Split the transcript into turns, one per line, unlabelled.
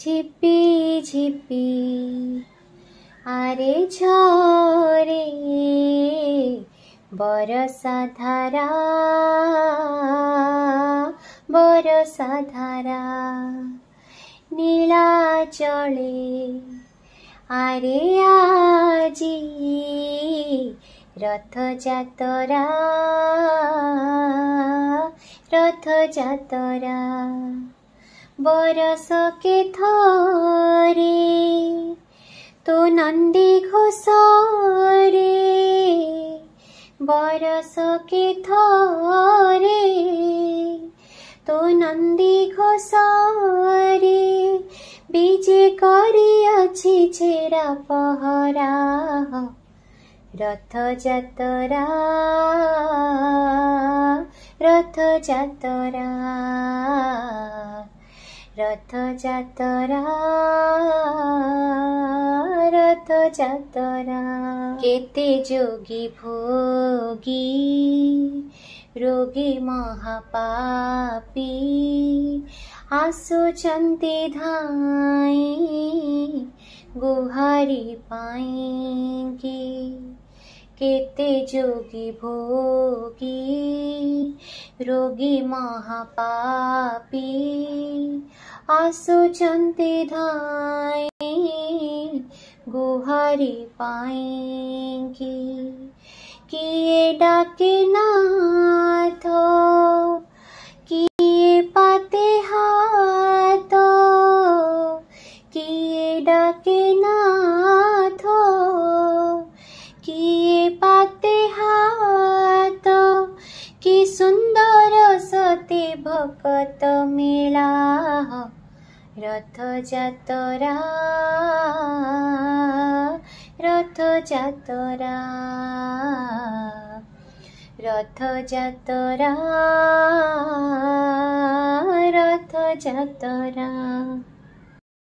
ঝিপি ঝিপি আরে ঝরে বরসা ধারা বরসা ধারা নীলা চলে আরে আজি রথযাতরা রথযাতরা বরস কে থরে তো নন্দী ঘোষ রে বরস কে থরে তো নন্দী ঘোষ রে বিজে করিয়াছি ছেড়া পহরা রথযাতরা রথযাতরা রথযাতরা রথযাতরা কেতে যোগী ভোগী রোগী মহাপাপী আসুচন্তি ধাই গুহারি পাইঙ্গি কেতে যোগী ভোগী রোগী মহাপাপী आंसू चंते गुहारी पाएंगे किए डाके नाथो किए पाते हाथो किए डाके नाथो किए पाते हाथो कि सुंदर सते भकत मिला রথযাতরা রথযাতরা রথযাতরা রথযাতরা